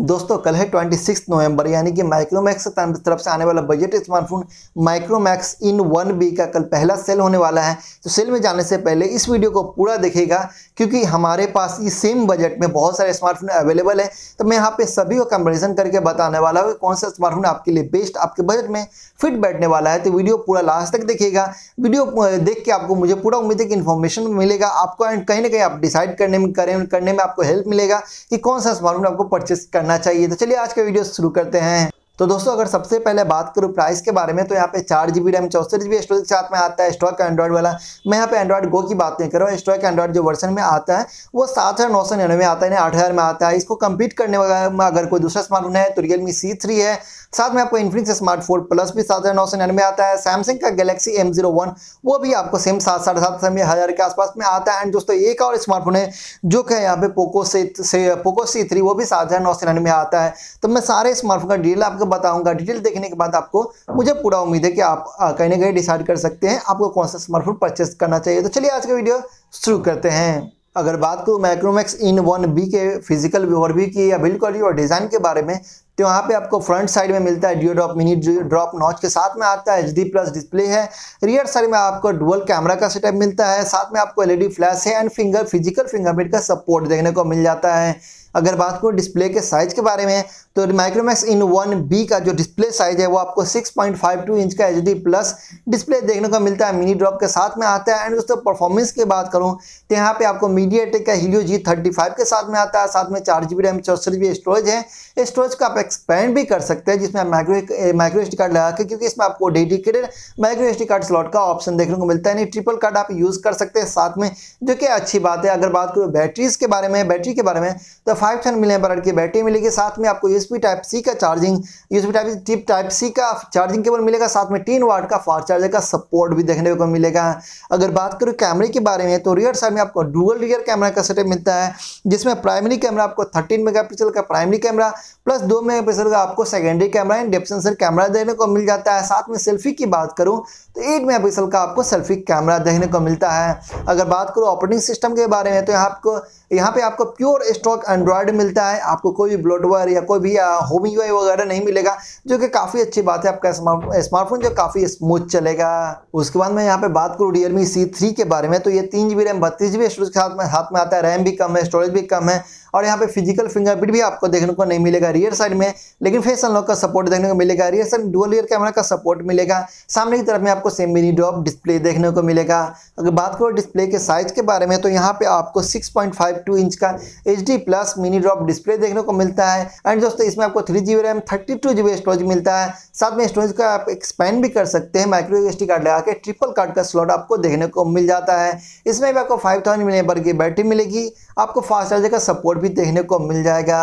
दोस्तों कल है ट्वेंटी सिक्स नवंबर यानी कि माइक्रोमैक्स की तरफ से आने वाला budget smartphone Micromax in one B का कल पहला सेल होने वाला है तो सेल में जाने से पहले इस वीडियो को पूरा देखेगा क्योंकि हमारे पास इस सेम बजट में बहुत सारे स्मार्टफोन अवेलेबल है तो मैं यहाँ पे सभी को कंपेरिजन करके बताने वाला हूँ कौन सा स्मार्टफोन आपके लिए बेस्ट आपके बजट में फिट बैठने वाला है तो वीडियो पूरा लास्ट तक देखिएगा वीडियो देख के आपको मुझे पूरा उम्मीद है कि इन्फॉर्मेशन मिलेगा आपको एंड कहीं ना कहीं आप डिसाइड करने में करें करने में आपको हेल्प मिलेगा कि कौन सा स्मार्टफोन आपको परचेस करना चाहिए तो चलिए आज का वीडियो शुरू करते हैं तो दोस्तों अगर सबसे पहले बात करूँ प्राइस के बारे में तो यहाँ पे चार जी बी रैम चौसठ जी बी स्टोरेज के साथ में आता है स्टॉक एंड्रॉइड वाला मैं यहाँ पे एंड्रॉइड गो की बात नहीं कर रहा हूँ स्टॉक एंड्रॉइड जो वर्जन में आता है वो सात हज़ार नौ सौ निन्यानवे आता है यानी आठ हज़ार में आता है इसको कम्पीट करने में अगर कोई दूसरा स्मार्टफोन है तो रियलमी सी थ्री है साथ में आपको इन्फिनिक्स स्मार्ट फोन प्लस भी सात हज़ार नौ सौ निन्यानवे आता है सैमसंग का गैलेक्सी एम जीरो वन वो भी आपको सेम सात साढ़े सात सौ हज़ार के आसपास में आता है एंड दोस्तों एक और स्मार्टफोन है जो कि यहाँ पे पोको से पोको सी थ्री वो भी सात हज़ार नौ सौ निन्यानवे आता है तो मैं सारे स्मार्टफोन का डील आपको आपको बताऊंगा डिटेल देखने के बाद आपको मुझे पूरा उम्मीद है कि आप कहीं ना कहीं डिसाइड कर सकते हैं आपको कौन सा स्मार्टफोन परचेस करना चाहिए तो चलिए आज का वीडियो शुरू करते हैं अगर बात करूँ माइक्रोमैक्स इन वन बी के फिजिकल ओवरव्यू की या बिल्कुल क्वालिटी और डिज़ाइन के बारे में तो यहाँ पे आपको फ्रंट साइड में मिलता है dew drop mini drop notch के साथ में आता है एच डी प्लस डिस्प्ले है रियर साइड में आपको डुअल कैमरा का सेटअप मिलता है साथ में आपको एलईडी फ्लैश e है एंड फिंगर फिजिकल फिंगरप्रिंट का सपोर्ट देखने को मिल जाता है अगर बात करो डिस्प्ले के साइज़ के बारे में तो माइक्रोमैक्स इन वन बी का जो डिस्प्ले साइज़ है वो आपको 6.52 इंच का एच प्लस डिस्प्ले देखने को मिलता है मिनी ड्रॉप के साथ में आता है एंड दोस्तों परफॉर्मेंस की बात करूँ तो यहाँ पे आपको मीडिया टेक का हीलियो जी थर्टी के साथ में आता है साथ में चार जी बी रैम चौसठ जी स्टोरेज है स्टोरेज को आप एक्सपेंड भी कर सकते हैं जिसमें माइक्रो माइक्रो एस कार्ड लगा के क्योंकि इसमें आपको dedicated micro S card slot का ऑप्शन देखने को मिलता है यानी ट्रिपल कार्ड आप यूज़ कर सकते हैं साथ में जो कि अच्छी बात है अगर बात करो बैटरीज के बारे में बैटरी के बारे में तो फाइव थाउजेंड मिले पर की बैटरी मिलेगी साथ में आपको यूएसबी टाइप सी का charging USB type tip type C का चार्जिंग केबल मिलेगा साथ में तीन वाट का फास्ट चार्जर का सपोर्ट भी देखने को मिलेगा अगर बात करूँ कैमरे के बारे में तो रियर साइड में आपको डुअल रियर कैमरा का सेटअप मिलता है जिसमें प्राइमरी कैमरा आपको थर्टीन मेगा का प्राइमरी कैमरा प्लस दो मेगा का आपको secondary camera and depth sensor camera देखने को मिल जाता है साथ में सेल्फी की बात करूँ तो एट मेगा का आपको सेल्फी कैमरा देखने को मिलता है अगर बात करूँ ऑपरेटिंग सिस्टम के बारे में तो यहाँ आपको यहाँ पे आपको प्योर स्टॉक एंड्रॉयड मिलता है आपको कोई भी ब्लोटवेयर या कोई भी होम यू वगैरह नहीं मिलेगा जो कि काफ़ी अच्छी बात है आपका स्मार्टफोन जो काफ़ी स्मूथ चलेगा उसके बाद मैं यहाँ पे बात करूँ रियलमी सी थ्री के बारे में तो ये तीन जी बी रैम बत्तीस जी बी स्टोरेज के साथ में हाथ में आता है रैम भी कम है स्टोरेज भी कम है और यहाँ पे फिजिकल फिंगरप्रिंट भी आपको देखने को नहीं मिलेगा रियर साइड में लेकिन फेस अनलॉक का सपोर्ट देखने को मिलेगा rear side dual rear camera का सपोर्ट मिलेगा सामने की तरफ में आपको सेम मिनी ड्रॉप डिस्प्ले देखने को मिलेगा अगर बात करो डिस्प्ले के साइज के बारे में तो यहाँ पे आपको 6.52 इंच का H plus mini drop display देखने को मिलता है एंड दोस्तों इसमें आपको three G RAM thirty two storage मिलता है साथ में स्टोरेज का आप एक्सपेंड भी कर सकते हैं माइक्रो एस कार्ड लगा के ट्रिपल कार्ड का स्लॉट आपको देखने को मिल जाता है इसमें भी आपको फाइव थाउजेंड की बैटरी मिलेगी आपको फास्ट चार्जर का सपोर्ट भी देखने को मिल जाएगा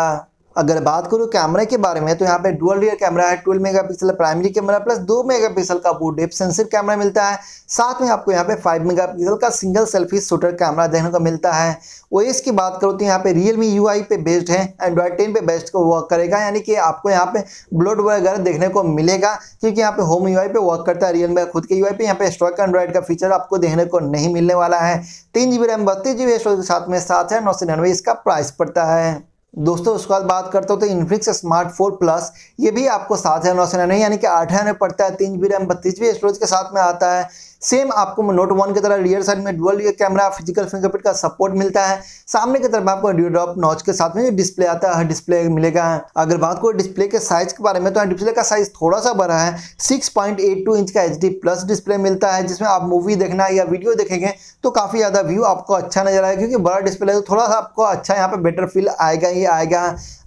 अगर बात करूँ कैमरे के बारे में तो यहाँ पे डुअल रियर कैमरा है 12 megapixel primary camera plus 2 megapixel का वो डेप सेंसर कैमरा मिलता है साथ में आपको यहाँ पे 5 मेगापिक्सल का सिंगल सेल्फी शूटर कैमरा देखने को मिलता है ओ की बात करूँ तो यहाँ पे रियल मी यू पे बेस्ड है एंड्रॉयड टेन पे बेस्ट वर्क करेगा यानी कि आपको यहाँ पे ब्लड वगैरह देखने को मिलेगा क्योंकि यहाँ पे होम यू पे वर्क करता है रियल में खुद के यू पे यहाँ पे स्टॉक एंड्रॉइड का फीचर आपको देखने को नहीं मिलने वाला है तीन जी बी रैम बत्तीस जी बी के साथ में साथ है नौ सौ इसका प्राइस पड़ता है दोस्तों उसके बाद बात करते हो तो इन्फिक्स स्मार्ट फोर प्लस ये भी आपको सात हज़ार नौ सौ यानी कि आठ हज़ार में पड़ता है तीन जी बी रैम बत्तीस जी स्टोरेज के साथ में आता है सेम आपको नोट वन की तरह रियर साइड में dual rear camera physical fingerprint का सपोर्ट मिलता है सामने की तरफ आपको ड्यूड्रॉप नॉच के साथ में जो डिस्प्ले आता है डिस्प्ले मिलेगा अगर बात करो डिस्प्ले के साइज के बारे में तो डिस्प्ले का साइज थोड़ा सा बड़ा है सिक्स इंच का एच प्लस डिस्प्ले मिलता है जिसमें आप मूवी देखना या वीडियो देखेंगे तो काफ़ी ज़्यादा व्यू आपको अच्छा नजर आएगा क्योंकि बड़ा डिस्प्ले है तो थोड़ा सा आपको अच्छा यहाँ पे बेटर फील आएगा ही आएगा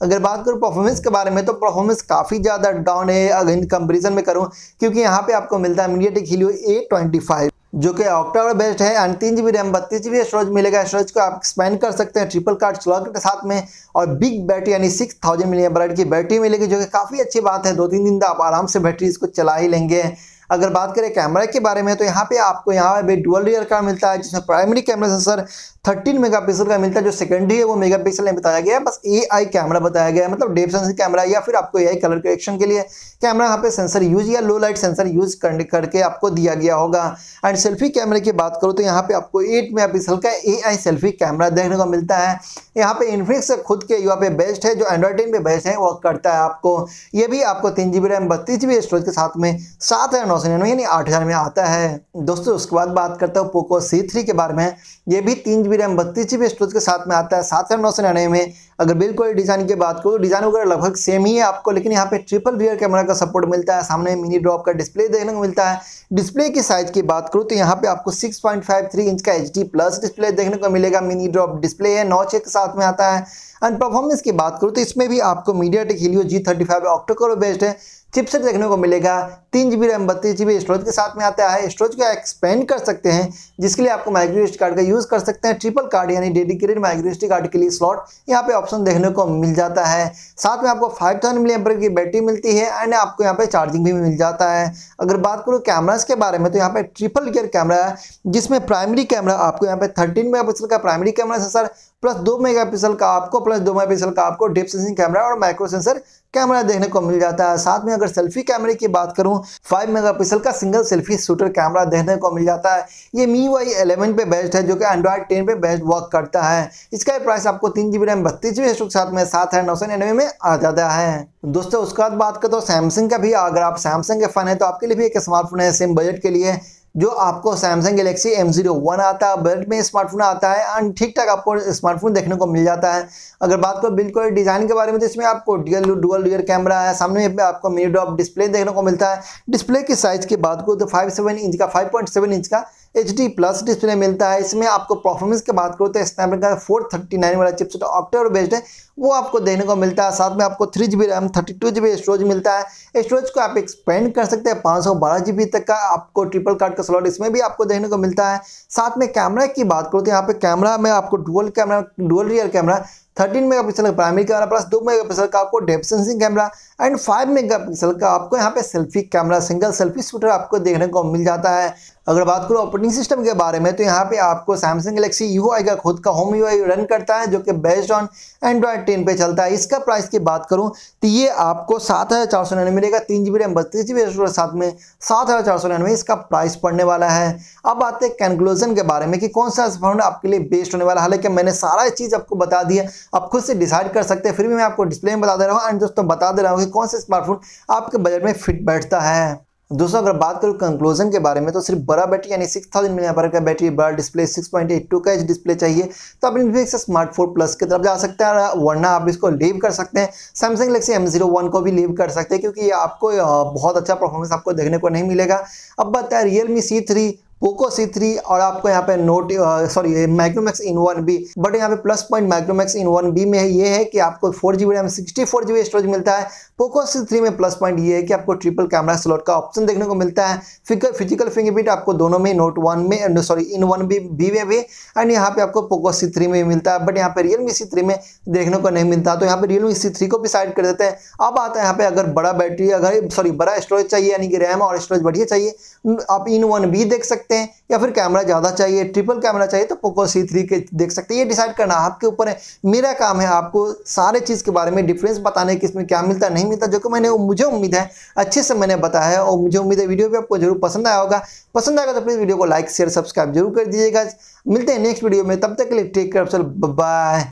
अगर बात करूँ परफॉर्मेंस के बारे में तो परफॉर्मेंस काफ़ी ज़्यादा डाउन है अगर इन कंपेरिजन में करूँ क्योंकि यहाँ पे आपको मिलता है MediaTek Helio A five जो कि ऑक्टावर बेस्ट है एंड तीन जी रैम बत्तीस जी स्टोरेज मिलेगा स्टोरेज को आप एक्सपेंड कर सकते हैं ट्रिपल कार्ड स्लॉट के साथ में और बिग बैटरी यानी सिक्स थाउजेंड मिली की बैटरी मिलेगी जो कि काफ़ी अच्छी बात है दो तीन दिन तक आप आराम से बैटरी इसको चला ही लेंगे अगर बात करें कैमरा के बारे में तो यहाँ पे आपको यहाँ पे डुअल रियर का मिलता है जिसमें प्राइमरी कैमरा सेंसर 13 मेगापिक्सल का मिलता है जो सेकेंडरी है वो मेगापिक्सल में बताया गया है बस एआई कैमरा बताया गया है मतलब डेप सेंसर कैमरा या फिर आपको एआई कलर करेक्शन के लिए कैमरा यहाँ पे सेंसर यूज या लो लाइट सेंसर यूज करके आपको दिया गया होगा एंड सेल्फी कैमरे की बात करो तो यहाँ पे आपको एट मेगा का ए सेल्फी कैमरा देखने को मिलता है यहाँ पे इन्फिक्स खुद के यहाँ पे बेस्ट है जो एंड्रॉइड टेन पे बेस्ट है वो करता है आपको ये भी आपको तीन जी बी रैम बत्तीस स्टोरेज के साथ में सात है नौ सौ निन्यानवे यानी आठ हज़ार में आता है दोस्तों उसके बाद बात करता हूँ पोको सी थ्री के बारे में ये भी तीन जी बी रैम बत्तीस जी बी स्टोरेज के साथ में आता है सात हज़ार नौ सौ निन्यानवे में अगर बिल्कुल डिज़ाइन की बात करूँ डिज़ाइन वगैरह लगभग सेम ही है आपको लेकिन यहाँ पे ट्रिपल रियर कैमरा का सपोर्ट मिलता है सामने मिनी ड्रॉप का डिस्प्ले देखने को मिलता है डिस्प्ले की साइज़ की बात करूँ तो यहाँ पे आपको 6.53 इंच का एच प्लस डिस्प्ले देखने को मिलेगा मिनी ड्रॉप डिस्प्ले है नौ के साथ में आता है एंड परफॉर्मेंस की बात करूँ तो इसमें भी आपको MediaTek Helio G thirty five ऑक्टोकोरो बेस्ड है चिपसेट देखने को मिलेगा तीन जी बी रैम बत्तीस जी स्टोरेज के साथ में आता है स्टोरेज को एक्सपेंड कर सकते हैं जिसके लिए आपको माइग्रेस्ट कार्ड का यूज़ कर सकते हैं ट्रिपल कार्ड यानी डेडिकेटेड माइक्रो कार्ड के लिए स्लॉट यहाँ पे ऑप्शन देखने को मिल जाता है साथ में आपको फाइव थाउजेंड की बैटरी मिलती है एंड आपको यहाँ पे चार्जिंग भी मिल जाता है अगर बात करूँ कैमराज के बारे में तो यहाँ पे ट्रिपल गियर कैमरा है जिसमें प्राइमरी कैमरा आपको यहाँ पे थर्टीन मेगा का प्राइमरी कैमरा है सर प्लस दो मेगापिक्सल का आपको प्लस दो मेगापिक्सल का आपको डिप सेंसिंग कैमरा और माइक्रो सेंसर कैमरा देखने को मिल जाता है साथ में अगर सेल्फी कैमरे की बात करूं 5 मेगापिक्सल का सिंगल सेल्फी शूटर कैमरा देखने को मिल जाता है ये मी वाई एलेवन पे बेस्ट है जो कि एंड्रॉइड 10 पे बेस्ट वर्क करता है इसका प्राइस आपको तीन जीबी रैम बत्तीस जीबी के साथ में सात हज़ार नौ सौ निन्यानवे में आ जाता है दोस्तों उसके बाद बात करें तो सैमसंग का भी अगर आप सैमसंग के फ़न है तो आपके लिए भी एक स्मार्टफोन है सेम बजट के लिए जो आपको Samsung Galaxy M zero one आता है बजट में स्मार्टफोन आता है एंड ठीक ठाक आपको स्मार्टफोन देखने को मिल जाता है अगर बात करो बिल्कुल डिज़ाइन के बारे में तो इसमें आपको डुअल डुअल रियर कैमरा है सामने में आपको मिनी ड्रॉप डिस्प्ले देखने को मिलता है डिस्प्ले की साइज़ की बात करो तो फाइव सेवन इंच का फाइव पॉइंट सेवन इंच का एच डी प्लस डिस्प्ले मिलता है इसमें आपको परफॉर्मेंस की बात करो तो स्नैपड्रैगन का फोर थर्टी नाइन वाला चिपसेट ऑक्टेवर बेस्ड है वो आपको देखने को मिलता है साथ में आपको three G B RAM thirty two G B storage मिलता है स्टोरेज को आप एक्सपेंड कर सकते हैं पाँच सौ बारह जी बी तक का आपको ट्रिपल कार्ड का स्लॉट इसमें भी आपको देखने को मिलता है साथ में कैमरा की बात करो तो यहाँ पे कैमरा में आपको dual camera dual rear camera thirteen mega pixel का प्राइमरी कैमरा प्लस दो मेगा पिक्सल का आपको depth sensing camera and five mega pixel का आपको यहाँ पे selfie camera single selfie shooter आपको देखने को मिल जाता है अगर बात करूँ ऑपरेटिंग सिस्टम के बारे में तो यहाँ पे आपको सैमसंग गलेक्सी यू का खुद का होम यू रन करता है जो कि बेस्ड ऑन एंड्रॉयड टेन पे चलता है इसका प्राइस की बात करूँ तो ये आपको सात हज़ार चार सौ निन्यानवे मिलेगा तीन जी बी रैम बत्तीस जी बी साथ में सात हज़ार चार सौ निन्यानवे इसका प्राइस पड़ने वाला है अब आते हैं कंक्लूजन के बारे में कि कौन सा फोन आपके लिए बेस्ट होने वाला हालांकि मैंने सारा चीज़ आपको बता दिया आप खुद से डिसाइड कर सकते हैं फिर भी मैं आपको डिस्प्ले में बता दे रहा हूँ एंड दोस्तों बता दे रहा हूँ कि कौन सा स्मार्टफोन आपके बजट में फिट बैठता है दोस्तों अगर बात करूँ कंक्लूजन के बारे में तो सिर्फ बड़ा बैटरी यानी सिक्स थाउजेंड मिले पर का बैटरी बड़ा display six point eight two का एच डिस्प्ले चाहिए तो आप स्मार्ट स्मार्टफोन प्लस की तरफ जा सकते हैं वरना आप इसको लीव कर सकते हैं Samsung Galaxy M zero one को भी लीव कर सकते हैं क्योंकि आपको बहुत अच्छा परफॉर्मेंस आपको देखने को नहीं मिलेगा अब बताया Realme C three Poco C three और आपको यहाँ पे note sorry Micromax in one B but यहाँ पे plus point Micromax in one B में ये है कि आपको four G B RAM sixty four G B storage मिलता है पोको सी थ्री में प्लस पॉइंट ये है कि आपको ट्रिपल कैमरा स्लॉट का ऑप्शन देखने को मिलता है फिगर फिजिकल फिंगरप्रिंट आपको दोनों में नोट वन में sorry in one B B में भी एंड यहाँ पे आपको पोको सी थ्री में मिलता है बट यहाँ पे रियलमी सी थ्री में देखने को नहीं मिलता तो यहाँ पे रियलमी सी थ्री को भी साइड कर देते हैं अब आता है यहाँ पे अगर बड़ा बैटरी अगर सॉरी बड़ा स्टोरेज चाहिए यानी कि रैम और स्टोरेज बढ़िया चाहिए आप इन वन बी देख सकते हैं सकते हैं या फिर कैमरा ज़्यादा चाहिए ट्रिपल कैमरा चाहिए तो पोको सी थ्री के देख सकते हैं ये डिसाइड करना आपके ऊपर है मेरा काम है आपको सारे चीज़ के बारे में डिफरेंस बताने कि इसमें क्या मिलता नहीं मिलता जो कि मैंने मुझे उम्मीद है अच्छे से मैंने बताया है और मुझे उम्मीद है वीडियो भी आपको जरूर पसंद आया होगा पसंद आएगा तो प्लीज़ वीडियो को लाइक शेयर सब्सक्राइब जरूर कर दीजिएगा मिलते हैं नेक्स्ट वीडियो में तब तक के लिए टेक केयर बाय